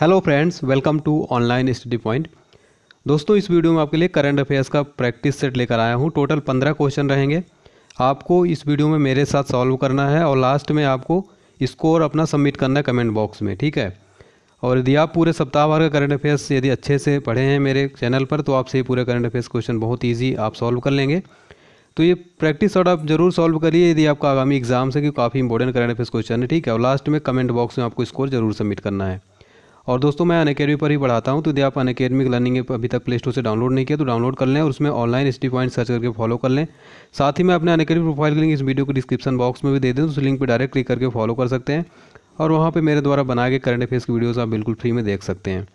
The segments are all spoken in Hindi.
hello friends welcome to online study point दोस्तों इस वीडियो में आपके लिए करंट अफेयर्स का प्रैक्टिस सेट लेकर आया हूँ टोटल पंद्रह क्वेश्चन रहेंगे आपको इस वीडियो में मेरे साथ सॉल्व करना है और लास्ट में आपको स्कोर अपना सबमिट करना है कमेंट बॉक्स में ठीक है और यदि आप पूरे सप्ताह भर का करंट अफेयर्स यदि अच्छे से पढ़े हैं मेरे चैनल पर तो आपसे पूरे करंट अफेयर्स क्वेश्चन बहुत ईजी आप सॉल्व कर लेंगे तो ये प्रैक्टिस और आप जरूर सॉल्व करिए यदि आपका आगामी एग्जाम से क्योंकि काफ़ी इंपॉर्टेंट करंट अफेयर्स क्वेश्चन है ठीक है और लास्ट में कमेंट बॉक्स में आपको स्कोर जरूर सबमिट करना है और दोस्तों मैं अन पर ही पढ़ाता हूँ तो यदि आप अन अकेडमिक लर्निंग अभी तक प्ले स्टोर से डाउनलोड नहीं किया तो डाउनलोड कर लें और उसमें ऑनलाइन स्टी पॉइंट सर्च करके फॉलो कर लें साथ ही मैं अपने अनकेडमी प्रोफाइल के लिंक इस वीडियो को डिस्क्रिप्शन बॉक्स में भी दे दूँ उस लिंक पर डायरेक्ट क्लिक करके फॉलो कर सकते हैं और वहाँ पर मेरे द्वारा बनाए गए करंट अफेयर्स की वीडियोज़ आप बिल्कुल फ्री में देख सकते हैं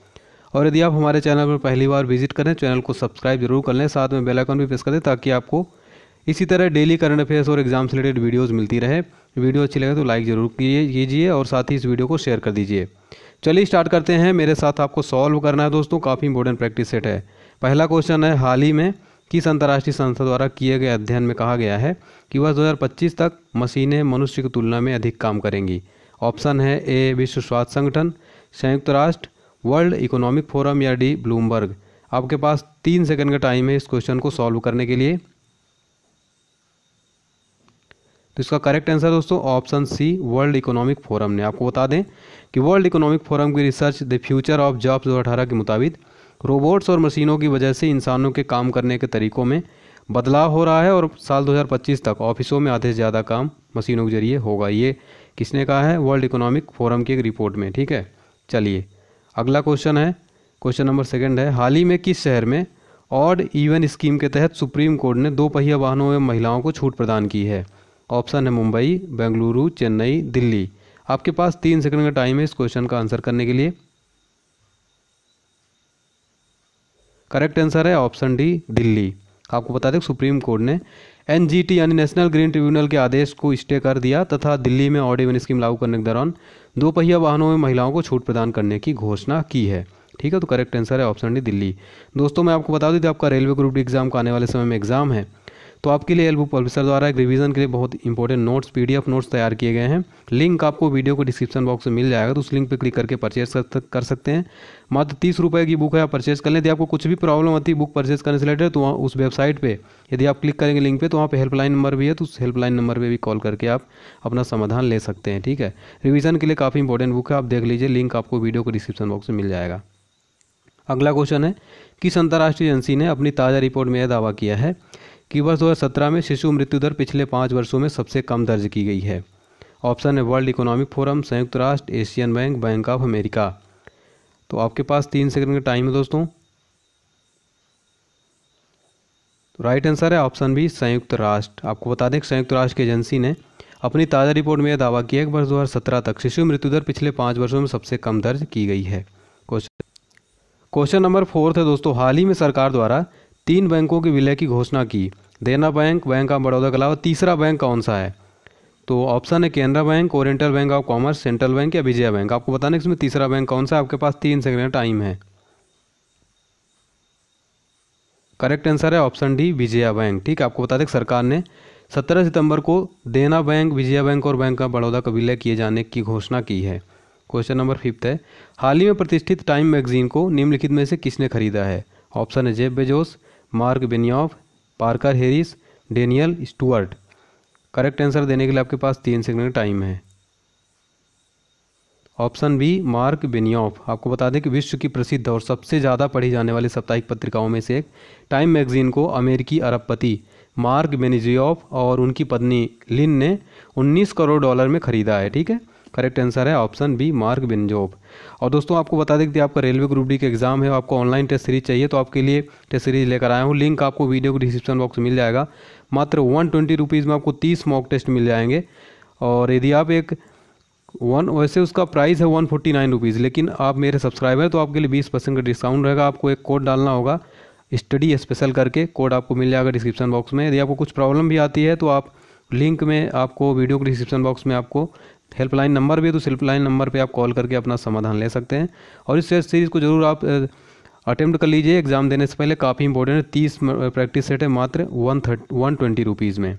और यदि आप हमारे चैनल पर पहली बार विजिट करें चैनल को सब्सक्राइब जरूर कर लें साथ में बेलाइकॉन भी प्रेस कर दें ताकि आपको इसी तरह डेली करंट अफेयर्स और एग्जाम से रिलेटेड वीडियोज़ मिलती रहे वीडियो अच्छी लगे तो लाइक जरूर कीजिए और साथ ही इस वीडियो को शेयर कर दीजिए चलिए स्टार्ट करते हैं मेरे साथ आपको सॉल्व करना है दोस्तों काफ़ी इंपॉर्टेंट प्रैक्टिस सेट है पहला क्वेश्चन है हाल ही में किस अंतर्राष्ट्रीय संस्था द्वारा किए गए अध्ययन में कहा गया है कि वह 2025 तक मशीनें मनुष्य की तुलना में अधिक काम करेंगी ऑप्शन है ए विश्व स्वास्थ्य संगठन संयुक्त राष्ट्र वर्ल्ड इकोनॉमिक फोरम या डी ब्लूमबर्ग आपके पास तीन सेकंड का टाइम है इस क्वेश्चन को सॉल्व करने के लिए तो इसका करेक्ट आंसर दोस्तों option C World Economic Forum ने आपको बता दें कि वर्ल्ड इकोनॉमिक फोरम की research the future of jobs दो अठारह के मुताबिक रोबोट्स और मशीनों की वजह से इंसानों के काम करने के तरीकों में बदलाव हो रहा है और साल 2025 तक ऑफिसों में आधे से ज़्यादा काम मशीनों के जरिए होगा ये किसने कहा है वर्ल्ड इकोनॉमिक फोरम की एक रिपोर्ट में ठीक है चलिए अगला क्वेश्चन है क्वेश्चन नंबर सेकंड है हाल ही में किस शहर में ऑड इवन स्कीम के तहत सुप्रीम कोर्ट ने दो पहिया वाहनों में महिलाओं को छूट प्रदान की है ऑप्शन है मुंबई बेंगलुरु चेन्नई दिल्ली आपके पास तीन सेकंड का टाइम है इस क्वेश्चन का आंसर करने के लिए करेक्ट आंसर है ऑप्शन डी दिल्ली आपको बता दें सुप्रीम कोर्ट ने एनजीटी यानी नेशनल ग्रीन ट्रिब्यूनल के आदेश को स्टे कर दिया तथा दिल्ली में ऑडिवन स्कीम लागू करने के दौरान दो पहिया वाहनों में महिलाओं को छूट प्रदान करने की घोषणा की है ठीक है तो करेक्ट आंसर है ऑप्शन डी दिल्ली दोस्तों मैं आपको बता दूँ कि आपका रेलवे ग्रुप डी एग्ज़ाम का आने वाले समय में एग्ज़ाम है तो आपके लिए एल्बू पब्लिशर द्वारा एक रिवीजन के लिए बहुत इंपॉर्टेंट नोट्स पी नोट्स तैयार किए गए हैं लिंक आपको वीडियो को डिस्क्रिप्शन बॉक्स में मिल जाएगा तो उस लिंक पर क्लिक करके परचेज कर सकते हैं मात्र तीस रुपये की बुक है आप परचेज कर लें यदि आपको कुछ भी प्रॉब्लम आती है बुक परचेज करने से रिलेटेड तो वहाँ उस वेबसाइट पर यदि आप क्लिक करेंगे लिंक पर तो वहाँ पर हेल्पलाइन नंबर भी है तो उस हेल्पलाइन नंबर पर भी कॉल करके आप अपना समाधान ले सकते हैं ठीक है रिविज़न के लिए काफ़ी इंपॉर्टेंट बुक है आप देख लीजिए लिंक आपको वीडियो को डिस्क्रिप्शन बॉक्स में मिल जाएगा अगला क्वेश्चन है किस अंतर्राष्ट्रीय एजेंसी ने अपनी ताज़ा रिपोर्ट में यह दावा किया है कि वर्ष दो में शिशु मृत्यु दर पिछले पाँच वर्षों में सबसे कम दर्ज की गई है ऑप्शन है वर्ल्ड इकोनॉमिक फोरम संयुक्त राष्ट्र Asian Bank Bank of America तो आपके पास तीन सेकंड का टाइम है दोस्तों तो राइट आंसर है ऑप्शन बी संयुक्त राष्ट्र आपको बता दें संयुक्त राष्ट्र की एजेंसी ने अपनी ताज़ा रिपोर्ट में यह दावा किया कि वर्ष सत्रह तक शिशु मृत्यु दर पिछले पाँच वर्षों में सबसे कम दर्ज की गई है क्वेश्चन क्वेश्चन नंबर फोर्थ है दोस्तों हाल ही में सरकार द्वारा तीन बैंकों के विलय की घोषणा की देना बैंक बैंक ऑफ बड़ौदा के अलावा तीसरा बैंक कौन सा है तो ऑप्शन है Canara bank Oriental Bank of Commerce Central Bank या विजया बैंक आपको के इसमें तीसरा बैंक कौन सा है आपके पास तीन सेकेंड टाइम है करेक्ट आंसर है ऑप्शन डी विजया बैंक ठीक है आपको बता दें सरकार ने 17 सितंबर को देना बैंक विजया बैंक और बैंक ऑफ बड़ौदा का विलय किए जाने की घोषणा की है क्वेश्चन नंबर फिफ्थ है हाल ही में प्रतिष्ठित टाइम मैगजीन को निम्नलिखित में से किसने खरीदा है ऑप्शन है Jeff Bezos Mark Benioff Parker Harris Daniel Stewart correct answer देने के लिए आपके पास तीन सेकंड टाइम है ऑप्शन बी मार्क बेनियॉफ आपको बता दें कि विश्व की प्रसिद्ध और सबसे ज़्यादा पढ़ी जाने वाली साप्ताहिक पत्रिकाओं में से एक टाइम मैगजीन को अमेरिकी अरबपति मार्क बेनिजियोफ और उनकी पत्नी लिन ने 19 करोड़ डॉलर में खरीदा है ठीक है करेक्ट आंसर है ऑप्शन बी मार्क बिनजोब और दोस्तों आपको बता दें कि आपका रेलवे ग्रुप डी का एग्जाम है आपको ऑनलाइन टेस्ट सीरीज चाहिए तो आपके लिए टेस्ट सीरीज लेकर आया हूँ लिंक आपको वीडियो को डिस्क्रिप्शन बॉक्स मिल जाएगा मात्र वन ट्वेंटी रुपीज़ में आपको तीस मॉक टेस्ट मिल जाएंगे और यदि आप एक वन वैसे उसका प्राइस है वन फोर्टी नाइन रुपीज़ लेकिन आप मेरे सब्सक्राइबर हैं तो आपके लिए बीस परसेंट का डिस्काउंट रहेगा आपको एक कोड डालना होगा स्टडी स्पेशल करके कोड आपको मिल जाएगा डिस्क्रिप्शन बॉक्स में यदि आपको कुछ प्रॉब्लम भी आती है तो आप लिंक में आपको वीडियो के डिस्क्रिप्शन बॉक्स में आपको हेल्पलाइन नंबर भी है तो उस हेल्पलाइन नंबर पे आप कॉल करके अपना समाधान ले सकते हैं और इस टेस्ट सीरीज़ को ज़रूर आप अटैम्प्ट कर लीजिए एग्ज़ाम देने से पहले काफ़ी इंपॉर्टेंट है तीस प्रैक्टिस सेट है मात्र one thirty one twenty rupees में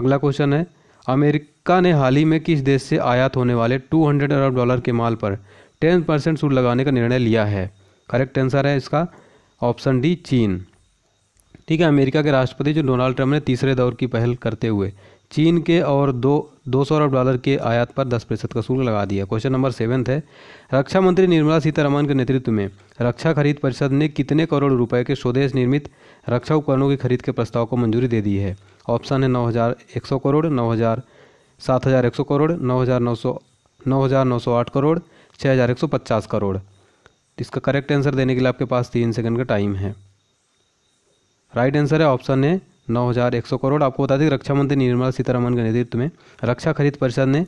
अगला क्वेश्चन है अमेरिका ने हाल ही में किस देश से आयात होने वाले टू हंड्रेड अरब डॉलर के माल पर टेन परसेंट सूट लगाने का निर्णय लिया है करेक्ट आंसर है इसका ऑप्शन डी चीन ठीक है अमेरिका के राष्ट्रपति जो डोनाल्ड ट्रंप ने तीसरे दौर की पहल करते हुए चीन के और दो दो सौ अरब डॉलर के आयात पर दस प्रतिशत का शुल्क लगा दिया क्वेश्चन नंबर सेवन है रक्षा मंत्री निर्मला सीतारमण के नेतृत्व में रक्षा खरीद परिषद ने कितने करोड़ रुपए के स्वदेश निर्मित रक्षा उपकरणों की खरीद के प्रस्ताव को मंजूरी दे दी है ऑप्शन है नौ हज़ार एक सौ करोड़ नौ हज़ार सात हज़ार एक सौ करोड़ नौ हज़ार नौ सौ नौ हज़ार नौ सौ आठ करोड़ छः हज़ार एक सौ पचास करोड़ इसका करेक्ट आंसर देने के लिए आपके पास तीन सेकंड का टाइम है राइट आंसर है ऑप्शन है नौ हज़ार एक सौ करोड़ आपको बता दें रक्षा मंत्री निर्मला सीतारामन के नेतृत्व में रक्षा खरीद परिषद ने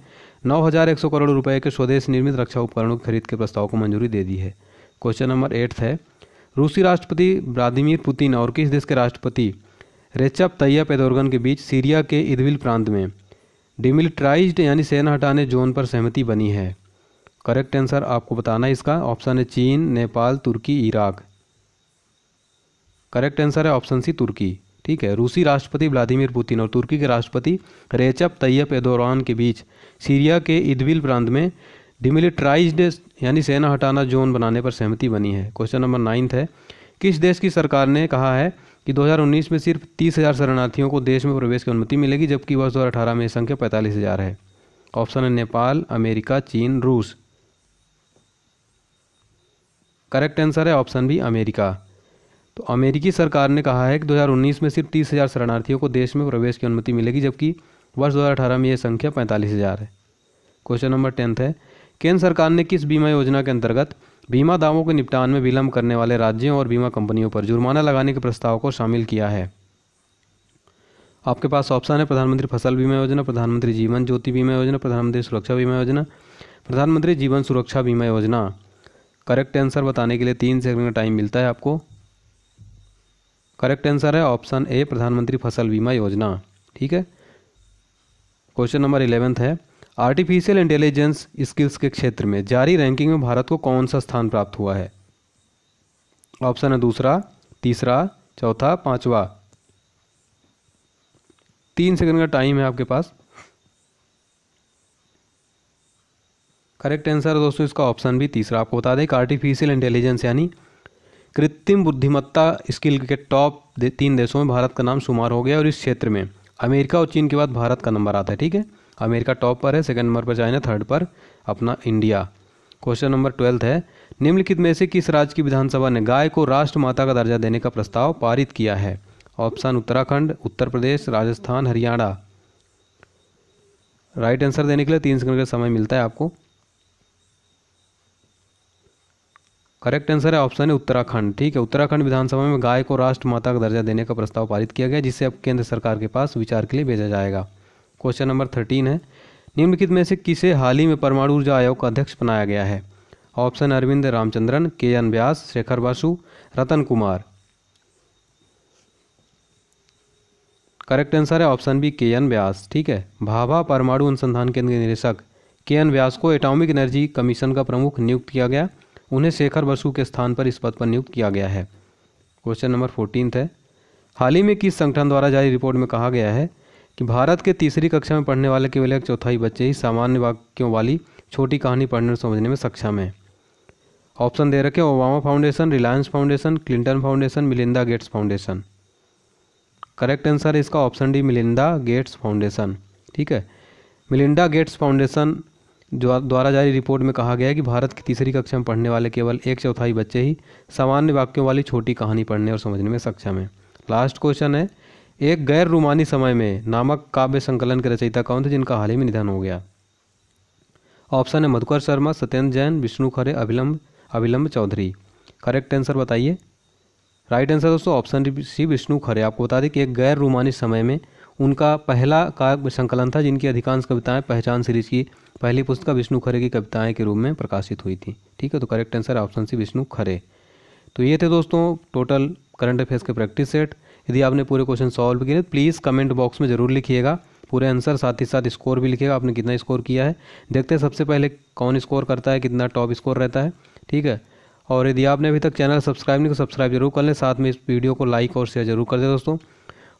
नौ हज़ार एक सौ करोड़ रुपए के स्वदेश निर्मित रक्षा उपकरणों की खरीद के प्रस्ताव को मंजूरी दे दी है क्वेश्चन नंबर एट है रूसी राष्ट्रपति व्लादिमीर पुतिन और किस देश के राष्ट्रपति रेचप तैयप एदोर्गन के बीच सीरिया के इदविल प्रांत में डिमिलिट्राइज यानी सेना हटाने जोन पर सहमति बनी है करेक्ट आंसर आपको बताना है इसका ऑप्शन है चीन नेपाल तुर्की इराक करेक्ट आंसर है ऑप्शन सी तुर्की ठीक है रूसी राष्ट्रपति व्लादिमीर पुतिन और तुर्की के राष्ट्रपति रेचप तैयब एदोरान के बीच सीरिया के इदबिल प्रांत में डिमिलिट्राइज्ड यानी सेना हटाना जोन बनाने पर सहमति बनी है क्वेश्चन नंबर नाइन्थ है किस देश की सरकार ने कहा है कि 2019 में सिर्फ तीस हज़ार शरणार्थियों को देश में प्रवेश की अनुमति मिलेगी जबकि वर्ष दो में संख्या पैंतालीस हज़ार है ऑप्शन है नेपाल अमेरिका चीन रूस करेक्ट आंसर है ऑप्शन बी अमेरिका तो अमेरिकी सरकार ने कहा है कि 2019 में सिर्फ तीस हज़ार शरणार्थियों को देश में प्रवेश की अनुमति मिलेगी जबकि वर्ष 2018 में यह संख्या पैंतालीस हज़ार है क्वेश्चन नंबर टेंथ है केंद्र सरकार ने किस बीमा योजना के अंतर्गत बीमा दावों के निपटान में विलंब करने वाले राज्यों और बीमा कंपनियों पर जुर्माना लगाने के प्रस्ताव को शामिल किया है आपके पास ऑप्शन है प्रधानमंत्री फसल बीमा योजना प्रधानमंत्री जीवन ज्योति बीमा योजना प्रधानमंत्री सुरक्षा बीमा योजना प्रधानमंत्री जीवन सुरक्षा बीमा योजना करेक्ट आंसर बताने के लिए तीन सेकंड का टाइम मिलता है आपको करेक्ट आंसर है ऑप्शन ए प्रधानमंत्री फसल बीमा योजना ठीक है क्वेश्चन नंबर इलेवेंथ है आर्टिफिशियल इंटेलिजेंस स्किल्स के क्षेत्र में जारी रैंकिंग में भारत को कौन सा स्थान प्राप्त हुआ है ऑप्शन है दूसरा तीसरा चौथा पांचवा तीन सेकंड का टाइम है आपके पास करेक्ट आंसर दोस्तों इसका ऑप्शन भी तीसरा आपको बता दें कि आर्टिफिशियल इंटेलिजेंस यानी कृत्रिम बुद्धिमत्ता स्किल के टॉप दे, तीन देशों में भारत का नाम शुमार हो गया और इस क्षेत्र में अमेरिका और चीन के बाद भारत का नंबर आता है ठीक है अमेरिका टॉप पर है सेकंड नंबर पर चाइना थर्ड पर अपना इंडिया क्वेश्चन नंबर ट्वेल्थ है निम्नलिखित में से किस राज्य की विधानसभा ने गाय को राष्ट्र माता का दर्जा देने का प्रस्ताव पारित किया है option Uttarakhand Uttar Pradesh Rajasthan Haryana right answer देने के लिए तीन सेकंड का समय मिलता है आपको करेक्ट आंसर है ऑप्शन है उत्तराखंड ठीक है उत्तराखंड विधानसभा में गाय को राष्ट्र माता का दर्जा देने का प्रस्ताव पारित किया गया जिसे अब केंद्र सरकार के पास विचार के लिए भेजा जाएगा क्वेश्चन नंबर थर्टीन है निम्नलिखित में से किसे हाल ही में परमाणु ऊर्जा आयोग का अध्यक्ष बनाया गया है option Arvind Ramachandran K N Vyas Shekhar Basu Ratan Kumar correct answer है option B K N Vyas ठीक है भाभा परमाणु अनुसंधान केंद्र के निदेशक के एन व्यास को एटॉमिक एनर्जी कमीशन का प्रमुख नियुक्त किया गया उन्हें शेखर बसु के स्थान पर इस पद पर नियुक्त किया गया है क्वेश्चन नंबर फोर्टीन है हाल ही में किस संगठन द्वारा जारी रिपोर्ट में कहा गया है कि भारत के तीसरी कक्षा में पढ़ने वाले केवल एक चौथाई बच्चे ही सामान्य वाक्यों वाली छोटी कहानी पढ़ने और समझने में सक्षम है ऑप्शन दे रखे Obama Foundation Reliance Foundation Clinton Foundation Melinda Gates Foundation correct answer है इसका option D Melinda Gates Foundation ठीक है मिलिंडा गेट्स फाउंडेशन द्वारा जारी रिपोर्ट में कहा गया कि भारत की तीसरी कक्षा में पढ़ने वाले केवल एक चौथाई बच्चे ही सामान्य वाक्यों वाली छोटी कहानी पढ़ने और समझने में सक्षम है लास्ट क्वेश्चन है एक गैर रूमानी समय में नामक काव्य संकलन के रचयिता कौन थे जिनका हाल ही में निधन हो गया ऑप्शन है मधुकर शर्मा सत्येंद्र जैन विष्णु खरे अभिलंब अभिलंब चौधरी करेक्ट आंसर बताइए राइट आंसर दोस्तों ऑप्शन सी विष्णु खरे आपको बता दें कि एक गैर रूमानी समय में उनका पहला काव्य संकलन था जिनकी अधिकांश कविताएं पहचान सीरीज की पहली पुस्तक विष्णु खरे की कविताएं के रूप में प्रकाशित हुई थी ठीक है तो correct answer option C Vishnu Khare तो ये थे दोस्तों टोटल करंट अफेयर्स के प्रैक्टिस सेट यदि आपने पूरे क्वेश्चन सॉल्व किए प्लीज़ कमेंट बॉक्स में ज़रूर लिखिएगा पूरे आंसर साथ ही साथ स्कोर भी लिखिएगा आपने कितना स्कोर किया है देखते हैं सबसे पहले कौन स्कोर करता है कितना टॉप स्कोर रहता है ठीक है और यदि आपने अभी तक चैनल सब्सक्राइब नहीं तो सब्सक्राइब जरूर कर लें साथ में इस वीडियो को लाइक और शेयर जरूर कर दें दोस्तों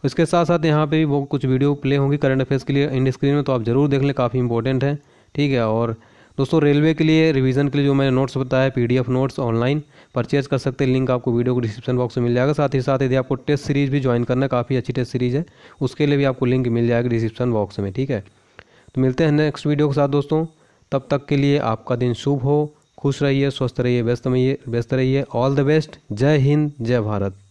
इसके साथ साथ यहाँ पे भी वो कुछ वीडियो प्ले होंगी करंट अफेयर्स के लिए इंड स्क्रीन में तो आप ज़रूर देख लें काफ़ी इंपॉर्टेंट है ठीक है और दोस्तों रेलवे के लिए रिवीजन के लिए जो मैंने नोट्स बताया पीडीएफ नोट्स ऑनलाइन परचेज कर सकते हैं लिंक आपको वीडियो को डिस्क्रिप्शन बॉक्स में मिल जाएगा साथ ही साथ यदि आपको टेस्ट सीरीज भी ज्वाइन करना काफ़ी अच्छी टेस्ट सीरीज है उसके लिए भी आपको लिंक मिल जाएगा डिस्क्रिप्शन बॉक्स में ठीक है तो मिलते हैं नेक्स्ट वीडियो के साथ दोस्तों तब तक के लिए आपका दिन शुभ हो खुश रहिए स्वस्थ रहिए व्यस्त रहिए व्यस्त रहिए ऑल द बेस्ट जय हिंद जय भारत